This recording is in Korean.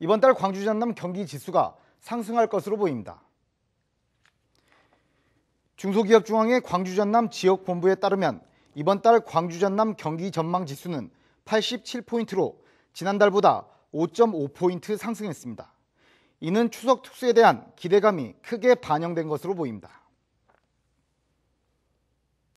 이번 달 광주 전남 경기 지수가 상승할 것으로 보입니다. 중소기업중앙회 광주 전남 지역본부에 따르면 이번 달 광주 전남 경기 전망 지수는 87포인트로 지난달보다 5.5포인트 상승했습니다. 이는 추석 특수에 대한 기대감이 크게 반영된 것으로 보입니다.